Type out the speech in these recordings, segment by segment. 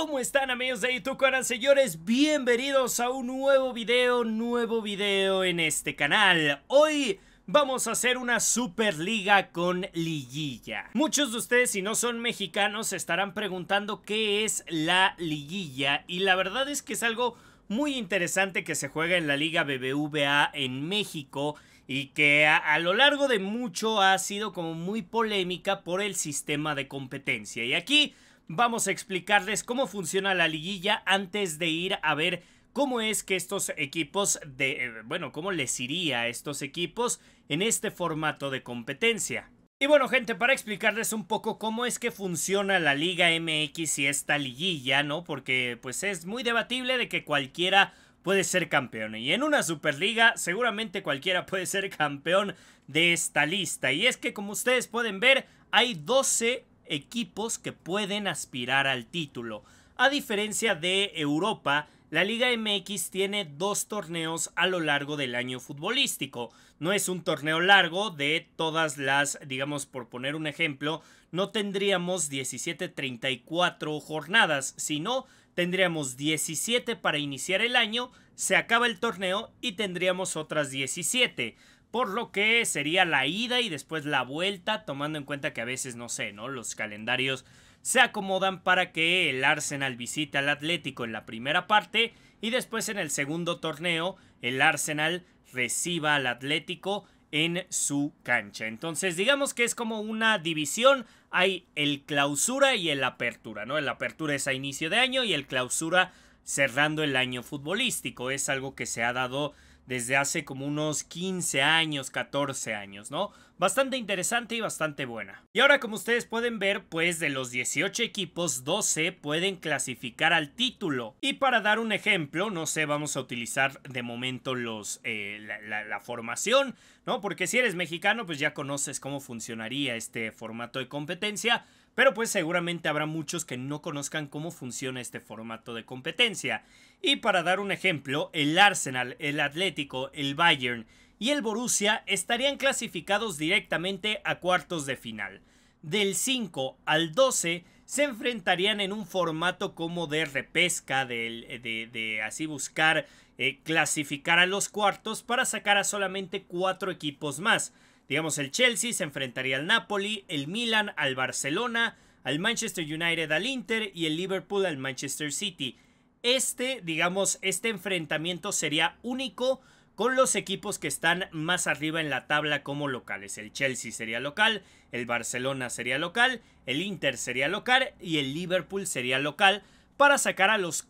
¿Cómo están amigos de YouTube canal? Señores, bienvenidos a un nuevo video, nuevo video en este canal Hoy vamos a hacer una Superliga con liguilla. Muchos de ustedes, si no son mexicanos, estarán preguntando qué es la liguilla y la verdad es que es algo muy interesante que se juega en la Liga BBVA en México y que a, lo largo de mucho ha sido como muy polémica por el sistema de competencia. Y aquí vamos a explicarles cómo funciona la liguilla antes de ir a ver cómo es que estos equipos de eh, bueno, cómo les iría a estos equipos en este formato de competencia. Y bueno gente, para explicarles un poco cómo es que funciona la Liga MX y esta liguilla, ¿no? Porque pues es muy debatible de que cualquiera puede ser campeón. Y en una Superliga seguramente cualquiera puede ser campeón de esta lista. Y es que como ustedes pueden ver, hay 12 equipos que pueden aspirar al título. A diferencia de Europa, la Liga MX tiene dos torneos a lo largo del año futbolístico. No es un torneo largo de todas las, digamos, por poner un ejemplo, no tendríamos 17, 34 jornadas, sino tendríamos 17 para iniciar el año, se acaba el torneo y tendríamos otras 17. Por lo que sería la ida y después la vuelta, tomando en cuenta que a veces, no sé, ¿no? Los calendarios se acomodan para que el Arsenal visite al Atlético en la primera parte y después en el segundo torneo el Arsenal reciba al Atlético en su cancha. Entonces, digamos que es como una división. Hay el clausura y el apertura, ¿no? El apertura es a inicio de año y el clausura cerrando el año futbolístico. Es algo que se ha dado desde hace como unos 15 años, 14 años, ¿no? Bastante interesante y bastante buena. Y ahora como ustedes pueden ver, pues de los 18 equipos, 12 pueden clasificar al título. Y para dar un ejemplo, no sé, vamos a utilizar de momento los, eh, la, la formación, ¿no? Porque si eres mexicano, pues ya conoces cómo funcionaría este formato de competencia. Pero pues seguramente habrá muchos que no conozcan cómo funciona este formato de competencia. Y para dar un ejemplo, el Arsenal, el Atlético, el Bayern y el Borussia estarían clasificados directamente a cuartos de final. Del 5 al 12 se enfrentarían en un formato como de repesca, de, de así buscar eh, clasificar a los cuartos para sacar a solamente cuatro equipos más. Digamos, el Chelsea se enfrentaría al Napoli, el Milan al Barcelona, al Manchester United al Inter y el Liverpool al Manchester City. Este, digamos, este enfrentamiento sería único con los equipos que están más arriba en la tabla como locales. El Chelsea sería local, el Barcelona sería local, el Inter sería local y el Liverpool sería local para sacar a los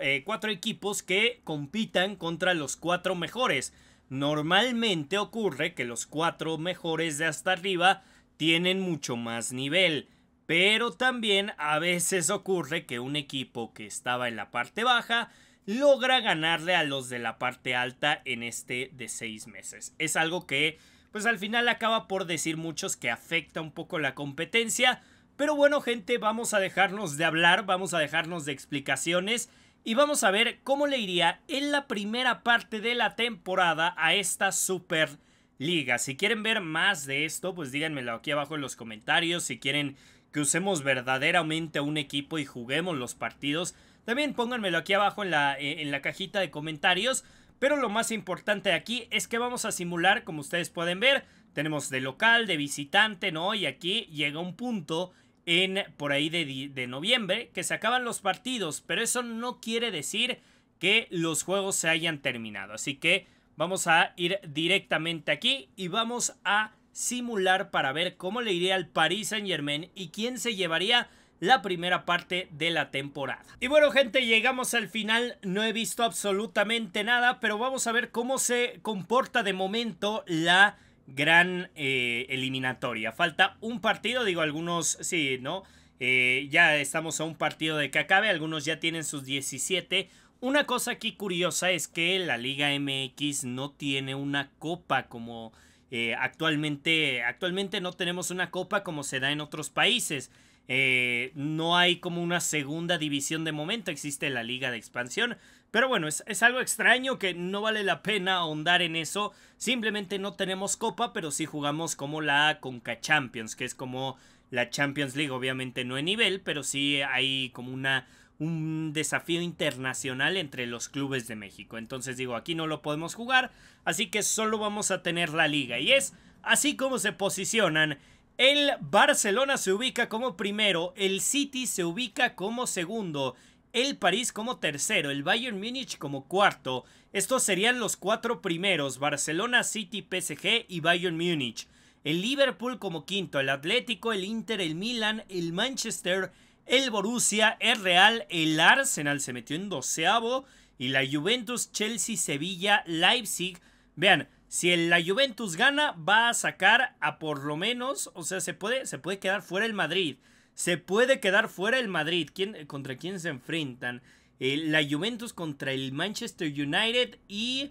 eh, cuatro, equipos que compitan contra los cuatro mejores. Normalmente ocurre que los cuatro mejores de hasta arriba tienen mucho más nivel. Pero también a veces ocurre que un equipo que estaba en la parte baja logra ganarle a los de la parte alta en este de seis meses. Es algo que pues al final acaba por decir muchos que afecta un poco la competencia, pero bueno, gente, vamos a dejarnos de hablar, vamos a dejarnos de explicaciones y vamos a ver cómo le iría en la primera parte de la temporada a esta Superliga. Si quieren ver más de esto, pues díganmelo aquí abajo en los comentarios. Si quieren que usemos verdaderamente un equipo y juguemos los partidos, también pónganmelo aquí abajo en la, eh, en la cajita de comentarios. Pero lo más importante aquí es que vamos a simular, como ustedes pueden ver, tenemos de local, de visitante, ¿no? Y aquí llega un punto en por ahí de, de noviembre que se acaban los partidos, pero eso no quiere decir que los juegos se hayan terminado. Así que vamos a ir directamente aquí y vamos a simular para ver cómo le iría al Paris Saint Germain y quién se llevaría la primera parte de la temporada. Y bueno gente, llegamos al final, no he visto absolutamente nada, pero vamos a ver cómo se comporta de momento la gran eh, eliminatoria. Falta un partido, digo, algunos sí, ¿no? Eh, ya estamos a un partido de que acabe, algunos ya tienen sus 17. Una cosa aquí curiosa es que la Liga MX no tiene una copa como eh, actualmente, actualmente no tenemos una copa como se da en otros países. Eh, no hay como una segunda división de momento, existe la liga de expansión. Pero bueno, es, algo extraño que no vale la pena ahondar en eso. Simplemente no tenemos copa, pero sí jugamos como la Conca Champions, que es como la Champions League, obviamente no en nivel, pero sí hay como una un desafío internacional entre los clubes de México. Entonces digo, aquí no lo podemos jugar, así que solo vamos a tener la liga. Y es así como se posicionan el Barcelona se ubica como primero, el City se ubica como segundo, el París como tercero, el Bayern Múnich como cuarto. Estos serían los cuatro primeros, Barcelona, City, PSG y Bayern Múnich. El Liverpool como quinto, el Atlético, el Inter, el Milan, el Manchester, el Borussia, el Real, el Arsenal se metió en doceavo y la Juventus, Chelsea, Sevilla, Leipzig. Vean, si la Juventus gana, va a sacar a por lo menos, o sea, se puede, se puede quedar fuera el Madrid. Se puede quedar fuera el Madrid. ¿Quién, ¿Contra quién se enfrentan? Eh, la Juventus contra el Manchester United y...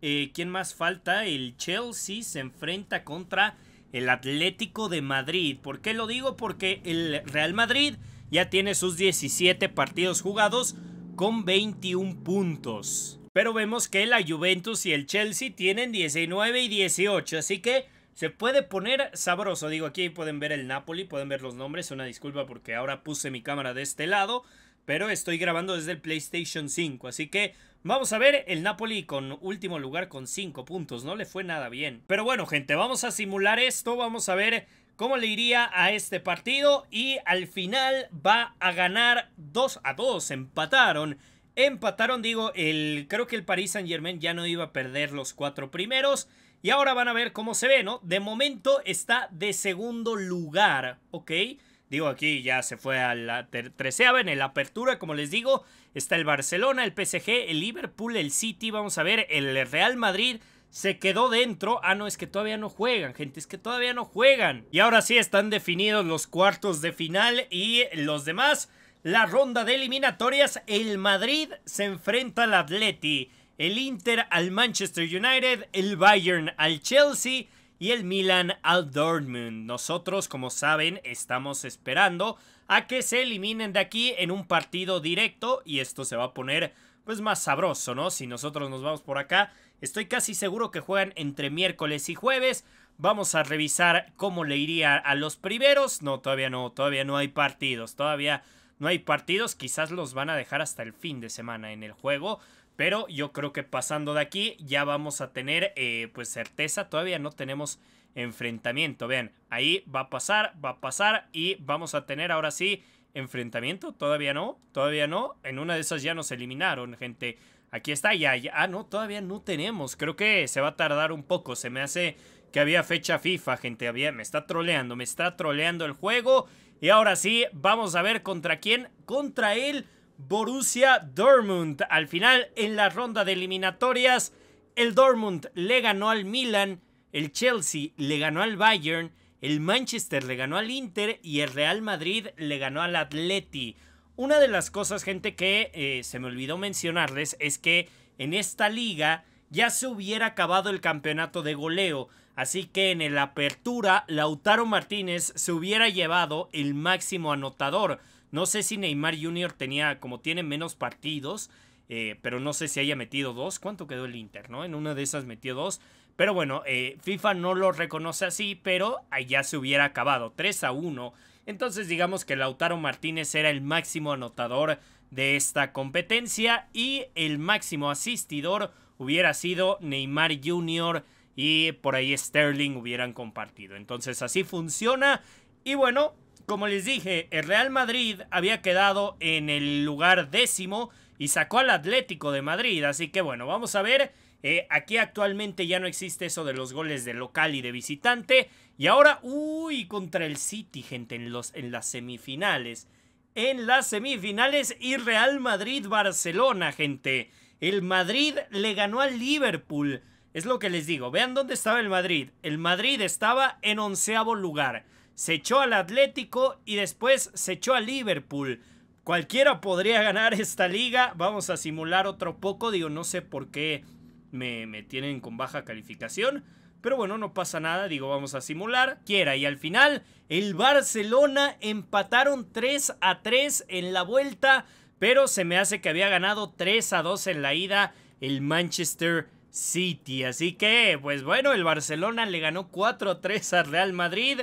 Eh, ¿Quién más falta? El Chelsea se enfrenta contra el Atlético de Madrid. ¿Por qué lo digo? Porque el Real Madrid ya tiene sus 17 partidos jugados con 21 puntos. Pero vemos que la Juventus y el Chelsea tienen 19 y 18, así que se puede poner sabroso. Digo, aquí pueden ver el Napoli, pueden ver los nombres. Una disculpa porque ahora puse mi cámara de este lado, pero estoy grabando desde el PlayStation 5, así que Vamos a ver el Napoli con último lugar con 5 puntos, no le fue nada bien. Pero bueno gente, vamos a simular esto, vamos a ver cómo le iría a este partido y al final va a ganar 2 a 2, empataron Empataron, digo, el, creo que el Paris Saint Germain ya no iba a perder los cuatro primeros. Y ahora van a ver cómo se ve, ¿no? De momento está de segundo lugar, ¿ok? Digo, aquí ya se fue a la treceava en la apertura, como les digo. Está el Barcelona, el PSG, el Liverpool, el City, vamos a ver, el Real Madrid se quedó dentro. Ah, no, es que todavía no juegan, gente, es que todavía no juegan. Y ahora sí están definidos los cuartos de final y los demás la ronda de eliminatorias. El Madrid se enfrenta al Atleti, el Inter al Manchester United, el Bayern al Chelsea y el Milan al Dortmund. Nosotros, como saben, estamos esperando a que se eliminen de aquí en un partido directo y esto se va a poner pues más sabroso, ¿no? Si nosotros nos vamos por acá, estoy casi seguro que juegan entre miércoles y jueves. Vamos a revisar cómo le iría a los primeros. No, todavía no, todavía no hay partidos, todavía no hay partidos, quizás los van a dejar hasta el fin de semana en el juego. Pero yo creo que pasando de aquí ya vamos a tener eh, pues certeza. Todavía no tenemos enfrentamiento. Vean, ahí va a pasar, va a pasar y vamos a tener ahora sí enfrentamiento. Todavía no, todavía no. En una de esas ya nos eliminaron, gente. Aquí está, ya, ya. Ah, no, todavía no tenemos. Creo que se va a tardar un poco. Se me hace que había fecha FIFA, gente. Había, me está troleando, me está troleando el juego. Y ahora sí, vamos a ver contra quién. Contra el Borussia Dortmund. Al final, en la ronda de eliminatorias, el Dortmund le ganó al Milan, el Chelsea le ganó al Bayern, el Manchester le ganó al Inter y el Real Madrid le ganó al Atleti. Una de las cosas, gente, que eh, se me olvidó mencionarles es que en esta liga ya se hubiera acabado el campeonato de goleo. Así que en el apertura, Lautaro Martínez se hubiera llevado el máximo anotador. No sé si Neymar Jr. tenía, como tiene menos partidos, eh, pero no sé si haya metido dos. ¿Cuánto quedó el Inter, no? En una de esas metió dos. Pero bueno, eh, FIFA no lo reconoce así, pero allá se hubiera acabado. 3 a 1. Entonces digamos que Lautaro Martínez era el máximo anotador de esta competencia y el máximo asistidor hubiera sido Neymar Jr y por ahí Sterling hubieran compartido. Entonces así funciona. Y bueno, como les dije, el Real Madrid había quedado en el lugar décimo y sacó al Atlético de Madrid. Así que bueno, vamos a ver. Eh, aquí actualmente ya no existe eso de los goles de local y de visitante. Y ahora, uy, contra el City, gente, en, los, en las semifinales. En las semifinales y Real Madrid-Barcelona, gente. El Madrid le ganó al Liverpool. Es lo que les digo. Vean dónde estaba el Madrid. El Madrid estaba en onceavo lugar. Se echó al Atlético y después se echó al Liverpool. Cualquiera podría ganar esta liga. Vamos a simular otro poco. Digo, no sé por qué me, tienen con baja calificación. Pero bueno, no pasa nada, digo, vamos a simular. Quiera, y al final, el Barcelona empataron 3 a 3 en la vuelta, pero se me hace que había ganado 3 a 2 en la ida el Manchester City. Así que, pues bueno, el Barcelona le ganó 4-3 al Real Madrid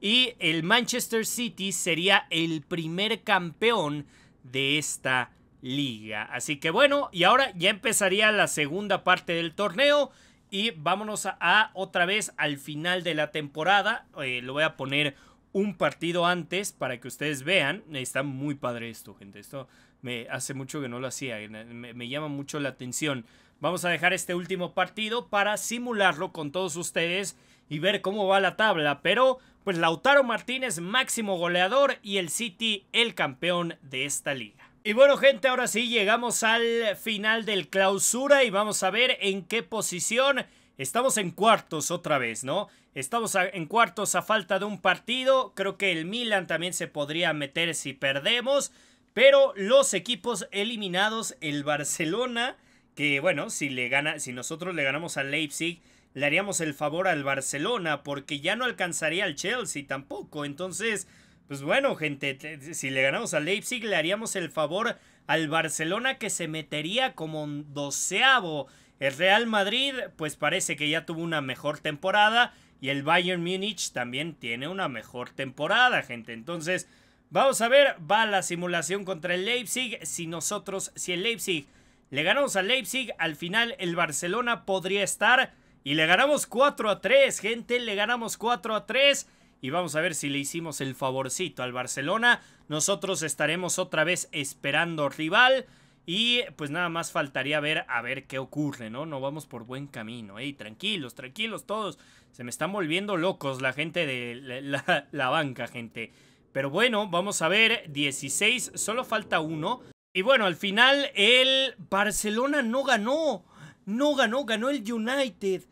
y el Manchester City sería el primer campeón de esta liga. Así que bueno, y ahora ya empezaría la segunda parte del torneo y vámonos a, otra vez al final de la temporada. Eh, lo voy a poner un partido antes para que ustedes vean. Está muy padre esto, gente. Esto me hace mucho que no lo hacía. me llama mucho la atención Vamos a dejar este último partido para simularlo con todos ustedes y ver cómo va la tabla. Pero pues Lautaro Martínez máximo goleador y el City el campeón de esta liga. Y bueno gente, ahora sí llegamos al final del clausura y vamos a ver en qué posición estamos en cuartos otra vez, ¿no? Estamos en cuartos a falta de un partido, creo que el Milan también se podría meter si perdemos, pero los equipos eliminados, el Barcelona que bueno, si, le gana, si nosotros le ganamos al Leipzig, le haríamos el favor al Barcelona, porque ya no alcanzaría al Chelsea tampoco. Entonces, pues bueno, gente, si le ganamos al Leipzig, le haríamos el favor al Barcelona que se metería como un doceavo. El Real Madrid, pues parece que ya tuvo una mejor temporada. Y el Bayern Múnich también tiene una mejor temporada, gente. Entonces, vamos a ver, va la simulación contra el Leipzig. Si nosotros, si el Leipzig le ganamos a Leipzig, al final el Barcelona podría estar y le ganamos 4 a 3, gente, le ganamos 4 a 3 y vamos a ver si le hicimos el favorcito al Barcelona. Nosotros estaremos otra vez esperando rival. Y pues nada más faltaría ver a ver qué ocurre, ¿no? No vamos por buen camino. eh tranquilos, tranquilos todos. Se me están volviendo locos la gente de la, la banca, gente. Pero bueno, vamos a ver. 16, solo falta uno. Y bueno, al final el Barcelona no ganó. No ganó, ganó el United.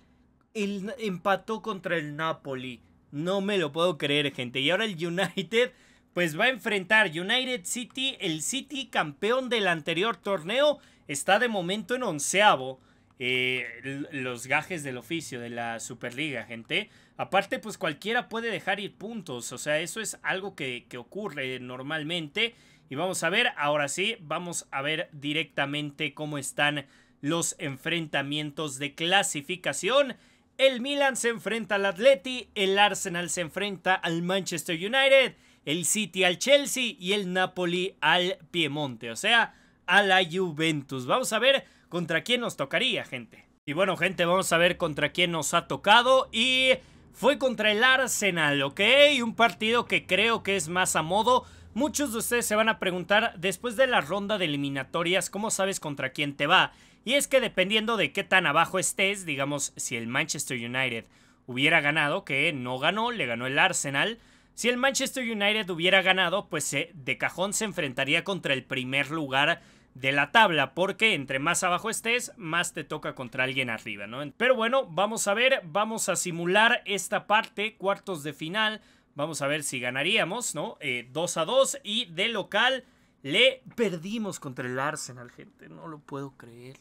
El, empató contra el Napoli. No me lo puedo creer, gente. Y ahora el United, pues va a enfrentar United City, el City campeón del anterior torneo. Está de momento en onceavo. Eh, los gajes del oficio de la Superliga, gente. Aparte, pues cualquiera puede dejar ir puntos. O sea, eso es algo que, que ocurre normalmente. Y vamos a ver, ahora sí, vamos a ver directamente cómo están los enfrentamientos de clasificación. El Milan se enfrenta al Atleti, el Arsenal se enfrenta al Manchester United, el City al Chelsea y el Napoli al Piemonte, o sea, a la Juventus. Vamos a ver contra quién nos tocaría, gente. Y bueno, gente, vamos a ver contra quién nos ha tocado y fue contra el Arsenal, ¿ok? Un partido que creo que es más a modo Muchos de ustedes se van a preguntar, después de la ronda de eliminatorias, ¿cómo sabes contra quién te va? Y es que dependiendo de qué tan abajo estés, digamos, si el Manchester United hubiera ganado, que no ganó, le ganó el Arsenal, si el Manchester United hubiera ganado, pues eh, de cajón se enfrentaría contra el primer lugar de la tabla, porque entre más abajo estés, más te toca contra alguien arriba, ¿no? Pero bueno, vamos a ver, vamos a simular esta parte, cuartos de final, Vamos a ver si ganaríamos, ¿no? 2 eh, a 2 y de local le perdimos contra el Arsenal, gente. No lo puedo creer.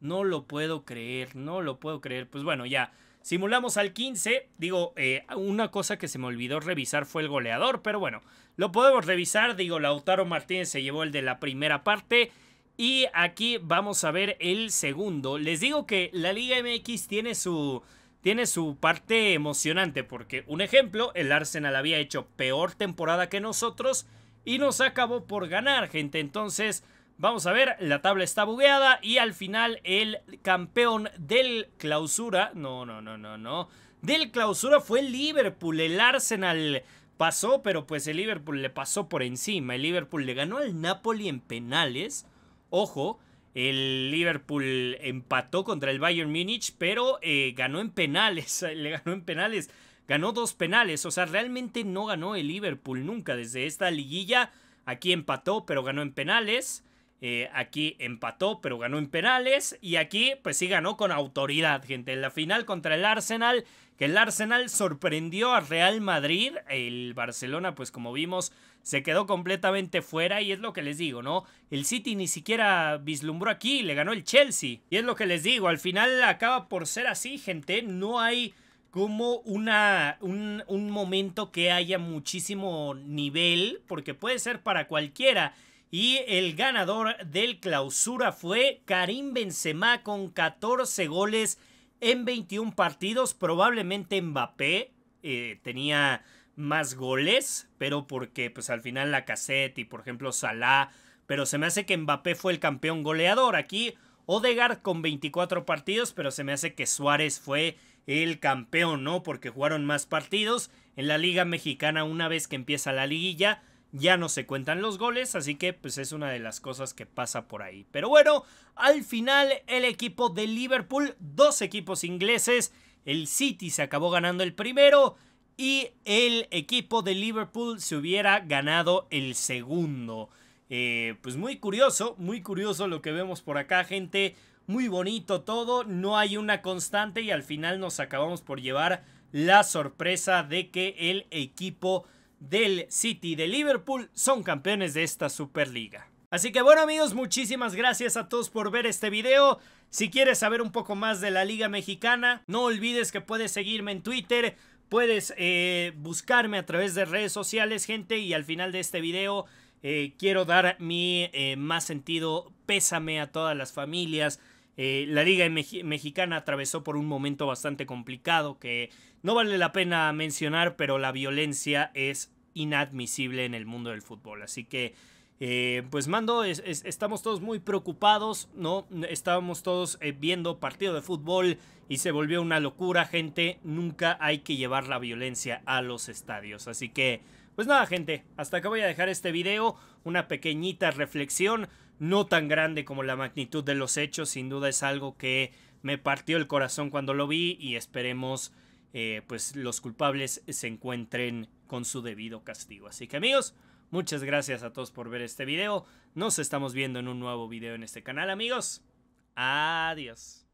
No lo puedo creer, no lo puedo creer. Pues bueno, ya. Simulamos al 15. Digo, eh, una cosa que se me olvidó revisar fue el goleador, pero bueno, lo podemos revisar. Digo, Lautaro Martínez se llevó el de la primera parte. Y aquí vamos a ver el segundo. Les digo que la Liga MX tiene su tiene su parte emocionante porque, un ejemplo, el Arsenal había hecho peor temporada que nosotros y nos acabó por ganar, gente. Entonces, vamos a ver, la tabla está bugueada y al final el campeón del clausura, no, no, no, no, no, del clausura fue el Liverpool, el Arsenal pasó, pero pues el Liverpool le pasó por encima, el Liverpool le ganó al Napoli en penales, ojo, el Liverpool empató contra el Bayern Múnich, pero eh, ganó en penales. Le ganó en penales. Ganó dos penales. O sea, realmente no ganó el Liverpool nunca desde esta liguilla. Aquí empató, pero ganó en penales. Eh, aquí empató, pero ganó en penales. Y aquí, pues sí ganó con autoridad, gente. En la final contra el Arsenal, que el Arsenal sorprendió a Real Madrid, el Barcelona pues como vimos se quedó completamente fuera y es lo que les digo, ¿no? El City ni siquiera vislumbró aquí, le ganó el Chelsea. Y es lo que les digo, al final acaba por ser así, gente, no hay como una, un, un momento que haya muchísimo nivel, porque puede ser para cualquiera. Y el ganador del clausura fue Karim Benzema con 14 goles en 21 partidos. Probablemente Mbappé eh, tenía más goles, pero porque pues al final la cassette y por ejemplo Salah, pero se me hace que Mbappé fue el campeón goleador. Aquí Odegaard con 24 partidos, pero se me hace que Suárez fue el campeón, ¿no? Porque jugaron más partidos. En la Liga Mexicana, una vez que empieza la liguilla, ya no se cuentan los goles, así que pues es una de las cosas que pasa por ahí. Pero bueno, al final el equipo de Liverpool, dos equipos ingleses, el City se acabó ganando el primero y el equipo de Liverpool se hubiera ganado el segundo. Eh, pues muy curioso, muy curioso lo que vemos por acá, gente. Muy bonito todo, no hay una constante y al final nos acabamos por llevar la sorpresa de que el equipo del City de Liverpool son campeones de esta Superliga. Así que bueno amigos, muchísimas gracias a todos por ver este video. Si quieres saber un poco más de la Liga Mexicana, no olvides que puedes seguirme en Twitter, puedes eh, buscarme a través de redes sociales, gente, y al final de este video eh, quiero dar mi eh, más sentido pésame a todas las familias. la Liga Mexicana atravesó por un momento bastante complicado que no vale la pena mencionar, pero la violencia es inadmisible en el mundo del fútbol. Así que, eh, pues Mando, estamos todos muy preocupados, ¿no? Estábamos todos eh, viendo partido de fútbol y se volvió una locura, gente. Nunca hay que llevar la violencia a los estadios. Así que, pues nada, gente, hasta acá voy a dejar este video, una pequeñita reflexión, no tan grande como la magnitud de los hechos, sin duda es algo que me partió el corazón cuando lo vi y esperemos... Eh, pues los culpables se encuentren con su debido castigo. Así que amigos, muchas gracias a todos por ver este video. Nos estamos viendo en un nuevo video en este canal, amigos. Adiós.